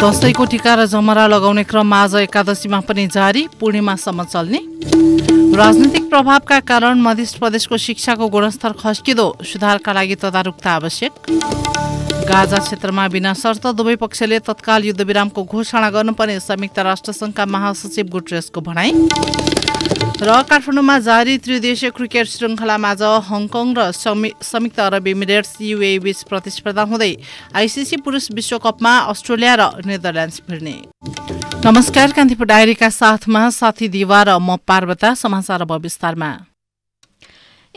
दसैँको टिका र जमरा लगाउने क्रम आज एकादशीमा पनि जारी पूर्णिमासम्म चल्ने राजनीतिक प्रभावका कारण मध्य प्रदेशको शिक्षाको गुणस्तर खस्किँदो सुधारका लागि तदारुकता आवश्यक गाजा क्षेत्रमा बिना शर्त दुवै पक्षले तत्काल युद्धविरामको घोषणा गर्नुपर्ने संयुक्त राष्ट्रसङ्घका महासचिव गुटरेसको भनाई र काठमाडौँमा जारी त्रिदेशीय क्रिकेट आज हङकङ र संयुक्त अरब इमिरेट्स युएबीच बीच प्रतिस्पर्धा हुँदै आइसिसी पुरुष विश्वकपमा अस्ट्रेलिया र नेदरल्यान्ड्स भिड्ने नमस्कार कान्तिपुर डायरीका साथमा साथी दिवा र म पार्वता समाचार अब विस्तारमा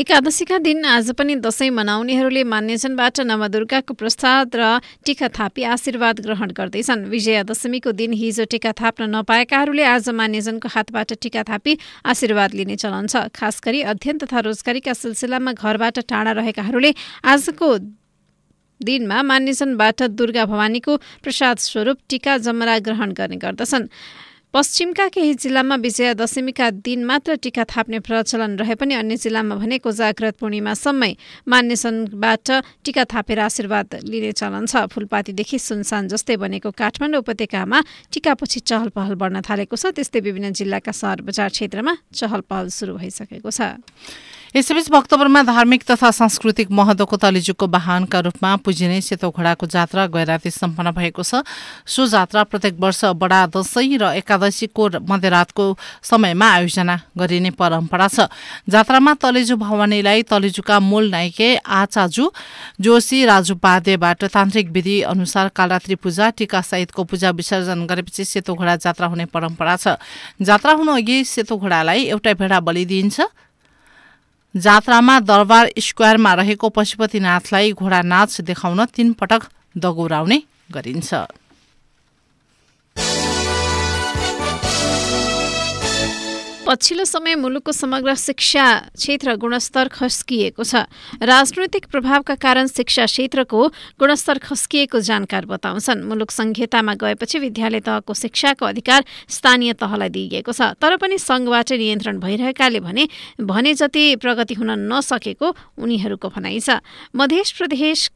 एकादशीका दिन आज पनि दशैं मनाउनेहरूले मान्यजनबाट नवदुर्गाको प्रसाद र टीका थापी आशीर्वाद ग्रहण गर्दैछन् विजयादशमीको दिन हिजो टीका थाप्न नपाएकाहरूले आज मान्यजनको हातबाट टीका थापी आशीर्वाद लिने चलन छ खास गरी अध्ययन तथा रोजगारीका सिलसिलामा घरबाट टाढा रहेकाहरूले आजको दिनमा मान्यजनबाट दुर्गा भवानीको प्रसाद स्वरूप टीका जमरा ग्रहण गर्ने गर्दछन् पश्चिमका केही जिल्लामा विजयादशमीका दिन मात्र टिका थाप्ने प्रचलन रहे पनि अन्य जिल्लामा भने कोजाग्रत पूर्णिमासम्मै मान्यसनबाट टिका थापेर आशीर्वाद लिने चलन छ फुलपातीदेखि सुनसान जस्तै बनेको काठमाडौँ उपत्यकामा टिकापछि चहल पहल बढ्न थालेको छ त्यस्तै विभिन्न जिल्लाका सहर बजार क्षेत्रमा चहल पहल सुरु भइसकेको छ यसैबीच भक्तपुरमा धार्मिक तथा सांस्कृतिक महत्वको तलिजुको वाहनका रूपमा पुजिने सेतो घोडाको जात्रा गैराती सम्पन्न भएको छ सो जात्रा प्रत्येक वर्ष बडा दशैं र एकादशीको मध्यरातको समयमा आयोजना गरिने परम्परा छ जात्रामा तलेजु भवानीलाई तलेजुका मूल नायके आचाजु जोशी राजु तान्त्रिक विधि अनुसार कालरात्रि पूजा टिका सहितको पूजा विसर्जन गरेपछि सेतो घोडा जात्रा हुने परम्परा छ जात्रा हुनु अघि सेतो घोडालाई एउटा भेडा बलिदिइन्छ जात्रामा दरबार स्क्वायरमा रहेको पशुपतिनाथलाई घोडा नाच देखाउन तीन पटक दगौराउने गरिन्छ पछिल्लो समय मुलुकको समग्र शिक्षा क्षेत्र गुणस्तर खस्किएको छ राजनैतिक प्रभावका कारण शिक्षा क्षेत्रको गुणस्तर खस्किएको जानकार बताउँछन् मुलुक संहितामा गएपछि विद्यालय तहको शिक्षाको अधिकार स्थानीय तहलाई दिइएको छ तर पनि संघबाट नियन्त्रण भइरहेकाले भने भने जति प्रगति हुन नसकेको उनीहरूको भनाइ छ मध्य प्रदेश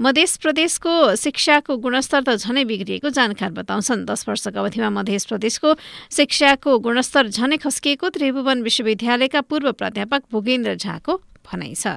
मध्य प्रदेशको शिक्षाको गुणस्तर त झनै बिग्रिएको जानकार बताउँछन् दस वर्षको अवधिमा मध्य प्रदेशको शिक्षाको गुणस्तर झनै खस्किएको त्रिभुवन विश्वविद्यालयका पूर्व प्राध्यापक भोगेन्द्र झाको भनाइ छ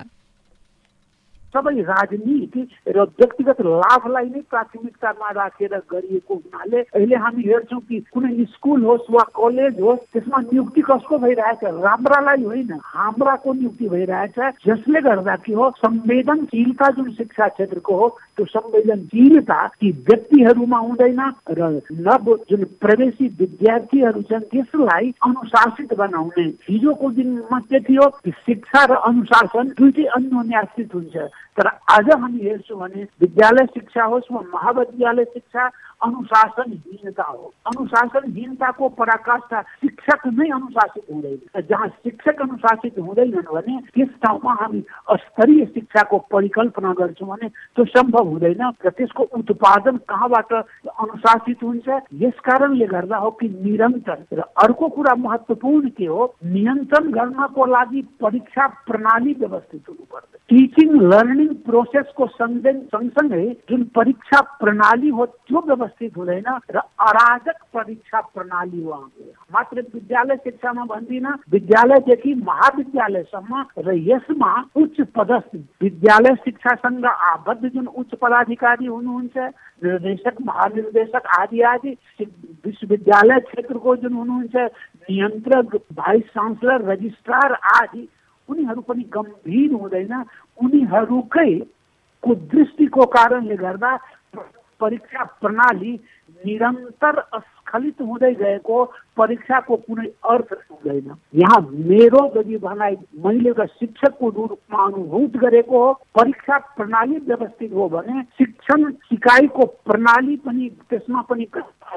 सबै राजनीति र व्यक्तिगत लाभलाई नै प्राथमिकतामा राखेर गरिएको हुनाले अहिले हामी हेर्छौँ कि कुनै स्कुल होस् वा कलेज होस् त्यसमा नियुक्ति कसको भइरहेछ राम्रालाई होइन हाम्राको नियुक्ति भइरहेछ जसले गर्दा के हो संवेदनशीलता जुन शिक्षा क्षेत्रको हो त्यो संवेदनशीलता ती व्यक्तिहरूमा हुँदैन र नव जुन प्रवेशी विद्यार्थीहरू छन् त्यसलाई अनुशासित बनाउने हिजोको दिनमा के थियो कि शिक्षा र अनुशासन दुइटै अन्योन्यासित हुन्छ तर आज हामी हेर्छौँ भने विद्यालय शिक्षा होस् वा महाविद्यालय शिक्षा अनुशासनहीनता हो अनुशासनहीनताको पराकाष्ठा शिक्षक नै अनुशासित हुँदैन जहाँ शिक्षक अनुशासित हुँदैनन् भने त्यस ठाउँमा हामी स्तरीय शिक्षाको परिकल्पना गर्छौँ भने त्यो सम्भव हुँदैन र त्यसको उत्पादन कहाँबाट अनुशासित हुन्छ यस कारणले गर्दा हो कि निरन्तर र अर्को कुरा महत्त्वपूर्ण के हो नियन्त्रण गर्नको लागि परीक्षा प्रणाली व्यवस्थित हुनुपर्छ टिचिङ लर्निङ प्रोसेसको सँगसँगै जुन परीक्षा प्रणाली हो त्यो व्यवस्थित हुँदैन र अराजक परीक्षा प्रणाली हो मात्र विद्यालय शिक्षामा विद्यालय देखि महाविद्यालयसम्म र यसमा उच्च पदस्थ विद्यालय शिक्षासँग आबद्ध जुन उच्च पदाधिकारी हुनुहुन्छ निर्देशक महानिर्देशक आदि आदि विश्वविद्यालय क्षेत्रको जुन हुनुहुन्छ नियन्त्रक भाइस चान्सलर रजिस्ट्रार आदि उनीहरू पनि गम्भीर हुँदैन उनीहरूकै को दृष्टिको कारणले गर्दा परीक्षा प्रणाली निरन्तर दलित हुँदै गएको परीक्षाको कुनै अर्थ हुँदैन यहाँ मेरो गरिबहरूलाई मैले एउटा शिक्षकको रूपमा अनुभूत गरेको हो परीक्षा प्रणाली व्यवस्थित हो भने शिक्षण सिकाइको प्रणाली पनि त्यसमा पनि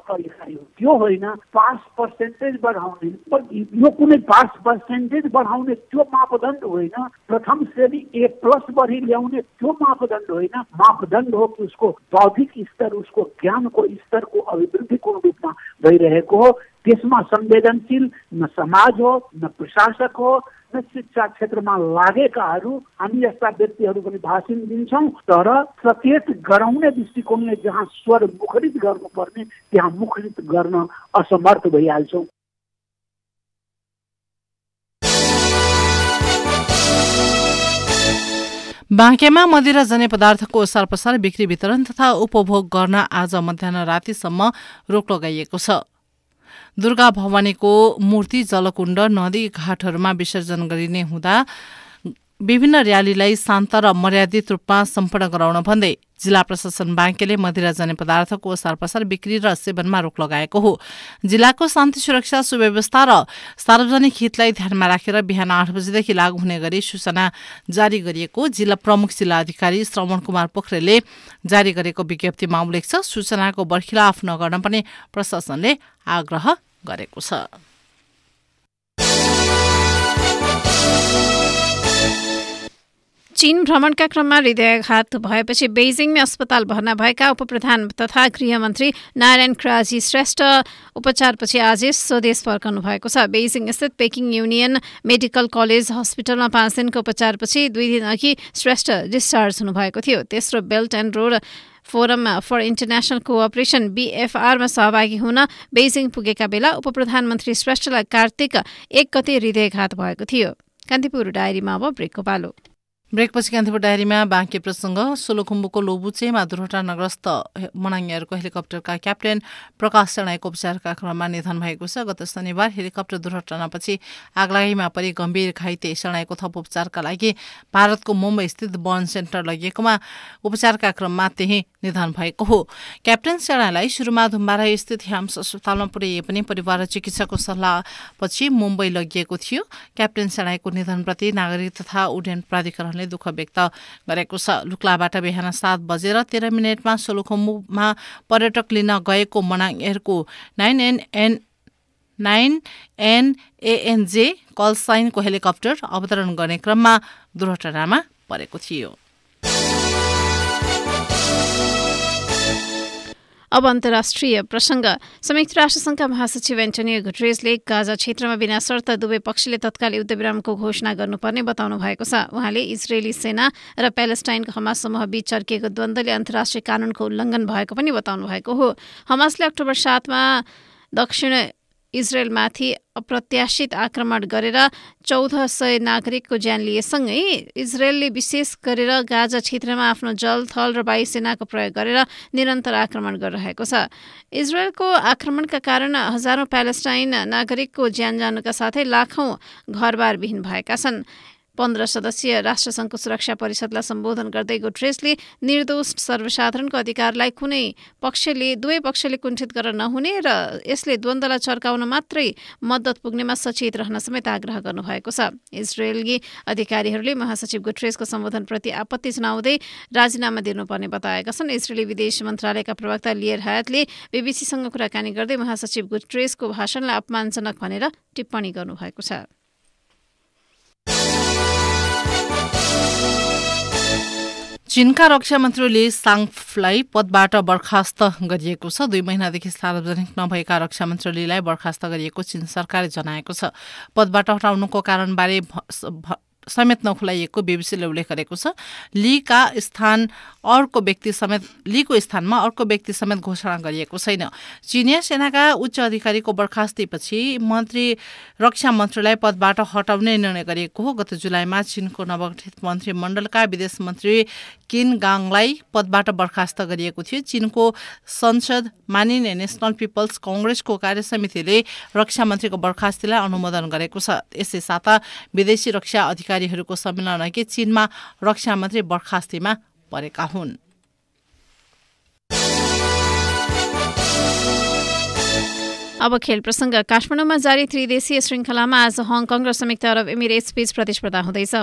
लेखाइ हो त्यो होइन पास पर्सेन्टेज बढाउने यो कुनै पास पर्सेन्टेज बढाउने त्यो मापदण्ड होइन प्रथम श्रेणी ए प्लस बढी ल्याउने त्यो मापदण्ड होइन मापदण्ड हो कि उसको बौद्धिक स्तर उसको ज्ञानको स्तरको अभिवृद्धिको गइरहेको हो त्यसमा संवेदनशील न समाज हो न प्रशासक हो न शिक्षा क्षेत्रमा लागेकाहरू हामी यस्ता व्यक्तिहरू पनि भाषण दिन्छौँ तर सचेत गराउने दृष्टिकोणले जहाँ स्वर मुखरित गर्नुपर्ने त्यहाँ मुखरित गर्न असमर्थ भइहाल्छौँ बाँकेमा मदिरा पदार्थको ओसार पसार बिक्री वितरण तथा उपभोग गर्न आज मध्याह रातिसम्म रोक लगाइएको छ दुर्गा भवानीको मूर्ति जलकुण्ड नदी घाटहरूमा विसर्जन गरिने हुँदा विभिन्न र्यालीलाई शान्त र मर्यादित रूपमा सम्पन्न गराउन भन्दै जिल्ला प्रशासन ब्याङ्कले मदिरा पदार्थको ओसार पसार बिक्री र सेवनमा रोक लगाएको हो जिल्लाको शान्ति सुरक्षा सुव्यवस्था र सार्वजनिक हितलाई ध्यानमा राखेर बिहान आठ बजेदेखि लागू हुने गरी सूचना जारी गरिएको जिल्ला प्रमुख जिल्ला अधिकारी श्रवण कुमार पोखरेलले जारी गरेको विज्ञप्तिमा उल्लेख छ सूचनाको बर्खिलाफ नगर्न पनि प्रशासनले आग्रह गरेको छ चीन भ्रमणका क्रममा हृदयघात भएपछि बेजिङमै अस्पताल भर्ना भएका उपप्रधान तथा गृहमन्त्री नारायण क्राजी श्रेष्ठ उपचारपछि आज स्वदेश फर्कनु भएको छ बेजिङ स्थित पेकिङ युनियन मेडिकल कलेज हस्पिटलमा पाँच दिनको उपचारपछि दुई दिनअघि श्रेष्ठ डिस्चार्ज हुनुभएको थियो तेस्रो belt and road forum for international cooperation बीएफआरमा सहभागी हुन बेजिङ पुगेका बेला उपप्रधानमन्त्री श्रेष्ठलाई कार्तिक एक गते हृदयघात भएको थियो कान्तिपुर डायरीमा अब ब्रेकको पालो ब्रेकपछि कान्तिपुर डायरीमा बाँकी प्रसङ्ग सोलोखुम्बुको लोबुचेमा दुर्घटनाग्रस्त नग्रस्त मनाङ्गीहरूको हेलिकप्टरका क्याप्टेन प्रकाश राणाको उपचारका क्रममा निधन भएको छ गत शनिबार हेलिकप्टर दुर्घटनापछि आगलागीमा परि गम्भीर घाइते शणाईको थप उपचारका लागि भारतको मुम्बईस्थित बर्न सेन्टर लगिएकोमा उपचारका क्रममा त्यही निधन भएको हो क्याप्टेन सेनालाई सुरुमा धुम्बारा स्थित ह्याम्स अस्पतालमा पुर्याइए पनि परिवार चिकित्साको सल्लाहपछि मुम्बई लगिएको थियो क्याप्टेन सेनाईको निधनप्रति नागरिक तथा उड्डयन प्राधिकरणले दुःख व्यक्त गरेको छ लुक्लाबाट बिहान सात बजेर तेह्र मिनटमा सोलुखुम्बुमा पर्यटक लिन गएको मनाङ एयरको nine N N nine N ANJ call साइनको हेलिकप्टर अवतरण गर्ने क्रममा दुर्घटनामा परेको थियो अब अन्तर्राष्ट्रिय प्रसङ्ग संयुक्त राष्ट्रसङ्घका महासचिव एन्टोनियो गुटरेजले गाजा क्षेत्रमा बिना शर्त दुवै पक्षले तत्काल युद्धविरामको घोषणा गर्नुपर्ने बताउनु भएको छ उहाँले इजरायली सेना र प्यालेस्टाइनको हमास समूह बीच चर्किएको द्वन्द्वले अन्तर्राष्ट्रिय कानूनको उल्लङ्घन भएको पनि बताउनु भएको हो हमासले अक्टोबर सातमा दक्षिण इजरायलमाथि अप्रत्याशित आक्रमण गरेर चौध सय नागरिकको ज्यान लिएसँगै इजरायलले विशेष गरेर गाजा क्षेत्रमा आफ्नो जल थल र वायुसेनाको प्रयोग गरेर निरन्तर आक्रमण गरिरहेको छ इजरायलको आक्रमणका कारण हजारौं प्यालेस्टाइन नागरिकको ज्यान जानुका साथै लाखौं घरबार विहीन भएका छन् पन्ध्र सदस्यीय राष्ट्रसङ्घको सुरक्षा परिषदलाई सम्बोधन गर्दै गुट्रेसले निर्दोष सर्वसाधारणको अधिकारलाई कुनै पक्षले दुवै पक्षले कुण्ठित गर्न नहुने र यसले द्वन्द्वलाई चर्काउन मात्रै मद्दत पुग्नेमा सचेत रहन समेत आग्रह गर्नुभएको छ इजरायली अधिकारीहरूले महासचिव गुट्रेसको सम्बोधनप्रति आपत्ति जनाउँदै राजीनामा दिनुपर्ने बताएका छन् इजरायली विदेश मन्त्रालयका प्रवक्ता लियर हायतले बीबीसीसँग कुराकानी गर्दै महासचिव गुट्रेसको भाषणलाई अपमानजनक भनेर टिप्पणी गर्नुभएको छ चीनका रक्षा मन्त्रीले साङफलाई पदबाट बर्खास्त गरिएको छ दुई महिनादेखि सार्वजनिक नभएका रक्षा मन्त्रीलाई बर्खास्त गरिएको चीन सरकारले जनाएको छ पदबाट हटाउनुको कारणबारे समेत नखुलाइएको बिबिसीले उल्लेख गरेको छ लीका स्थान अर्को व्यक्ति समेत लीको स्थानमा अर्को व्यक्ति समेत घोषणा गरिएको छैन चिनिया सेनाका उच्च अधिकारीको बर्खास्तीपछि मन्त्री रक्षा मन्त्रीलाई पदबाट हटाउने निर्णय गरिएको हो गत जुलाईमा चीनको नवगठित मन्त्रीमण्डलका विदेश मन्त्री किन गाङलाई पदबाट बर्खास्त गरिएको थियो चीनको संसद मानिने नेसनल पिपल्स कङ्ग्रेसको कार्यसमितिले रक्षा मन्त्रीको बर्खास्तीलाई अनुमोदन गरेको छ यसै साता विदेशी रक्षा अधिकारी अधिकारीहरूको सम्मेलनअघि चीनमा रक्षा मन्त्री बर्खास्तीमा परेका हुन् अब खेल प्रसङ्ग काठमाडौँमा जारी त्रिदेशीय श्रृङ्खलामा आज हङकङ र संयुक्त अरब इमिरेट्स बीच प्रतिस्पर्धा हुँदैछ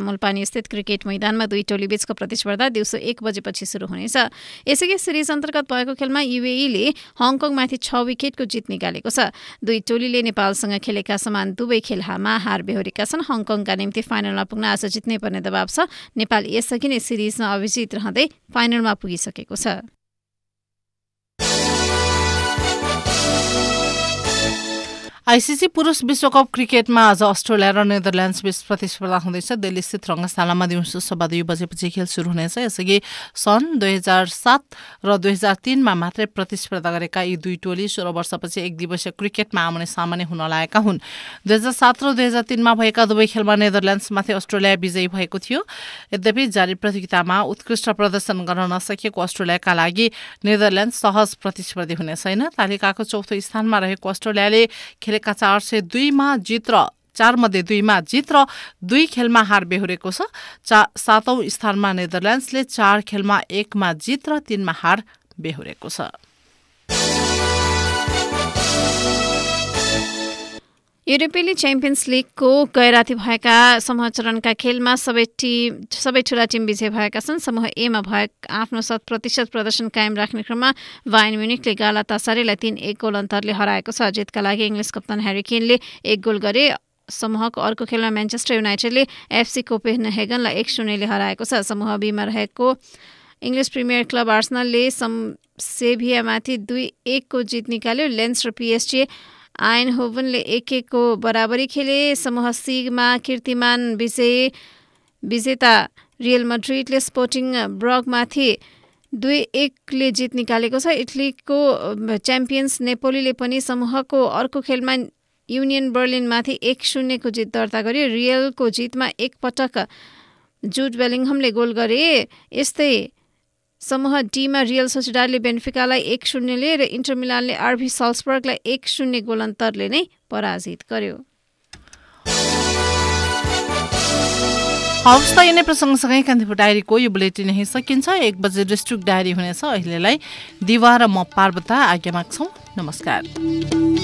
स्थित क्रिकेट मैदानमा दुई टोली बीचको प्रतिस्पर्धा दिउँसो एक बजेपछि सुरु हुनेछ यसैकै सिरिज अन्तर्गत भएको खेलमा युएईले हङकङमाथि छ विकेटको जित निकालेको छ दुई टोलीले नेपालसँग खेलेका समान दुवै खेलमा हार बेहोरेका छन् हङकङका निम्ति फाइनलमा पुग्न आज जित्नै पर्ने दबाव छ नेपाल यसअघि नै सिरिजमा अभिजित रहँदै फाइनलमा पुगिसकेको छ आइसिसी पुरुष विश्वकप क्रिकेटमा आज अस्ट्रेलिया र नेदरल्यान्ड्स बीच प्रतिस्पर्धा हुँदैछ दिल्लीस्थित रङ्गशालामा दिउँसो सभा दुई बजेपछि खेल सुरु हुनेछ यसअघि सन् दुई हजार सात र दुई हजार तिनमा मात्रै प्रतिस्पर्धा गरेका यी दुई टोली सोह्र वर्षपछि एक दिवसीय क्रिकेटमा आउने सामान्य हुन लागेका हुन् दुई हजार सात र दुई हजार तिनमा भएका दुवै खेलमा नेदरल्यान्ड्समाथि अस्ट्रेलिया विजयी भएको थियो यद्यपि जारी प्रतियोगितामा उत्कृष्ट प्रदर्शन गर्न नसकेको अस्ट्रेलियाका लागि नेदरल्यान्ड्स सहज प्रतिस्पर्धी हुने छैन तालिकाको चौथो स्थानमा रहेको अस्ट्रेलियाले खेल बेहुरेका चार सय दुईमा जित र चारमध्ये दुईमा जित र दुई खेलमा हार बेहोरेको छ चा सातौं स्थानमा नेदरल्यान्ड्सले चार खेलमा एकमा जित र तीनमा हार बेहोरेको छ युरोपेली च्याम्पियन्स लिगको गैराति भएका समूह चरणका खेलमा सबै टिम सबै ठुला टिम विजय भएका छन् समूह एमा भए आफ्नो शत प्रतिशत प्रदर्शन कायम राख्ने क्रममा वायन म्युनिकले गाला तासारीलाई तीन एक गोल अन्तरले हराएको छ जितका लागि इङ्ग्लिस कप्तान केनले एक गोल गरे समूहको अर्को खेलमा म्यान्चेस्टर युनाइटेडले एफसी हेगनलाई एक शून्यले हराएको छ समूह बीमा रहेको इङ्ग्लिस प्रिमियर क्लब आर्सनलले सम सेभियामाथि दुई एकको जित निकाल्यो लेन्स र पिएसजी आयन होभनले एक एकको बराबरी खेले समूह सिगमा कीर्तिमान विजय विजेता रियल मड्रिडले स्पोर्टिङ ब्रगमाथि दुई एकले जित निकालेको छ इटलीको च्याम्पियन्स नेपोलीले पनि समूहको अर्को खेलमा युनियन बर्लिनमाथि एक शून्यको जित दर्ता गर्यो रियलको जितमा एक पटक जुट बेलिङहमले गोल गरे यस्तै समूह डीमा रियल सोसिडाले बेन्फिकालाई एक शून्यले र इन्टरमिलानले आरभी सल्सबर्गलाई एक शून्य गोलन्तरले नै पराजित गर्यो हवस् त यिनै प्रसङ्गसँगै कान्तिपुर डायरीको यो बुलेटिन यहीँ सकिन्छ एक बजे डिस्ट्रिक्ट डायरी हुनेछ अहिलेलाई दिवा र म पार्वता आज्ञा माग्छौँ नमस्कार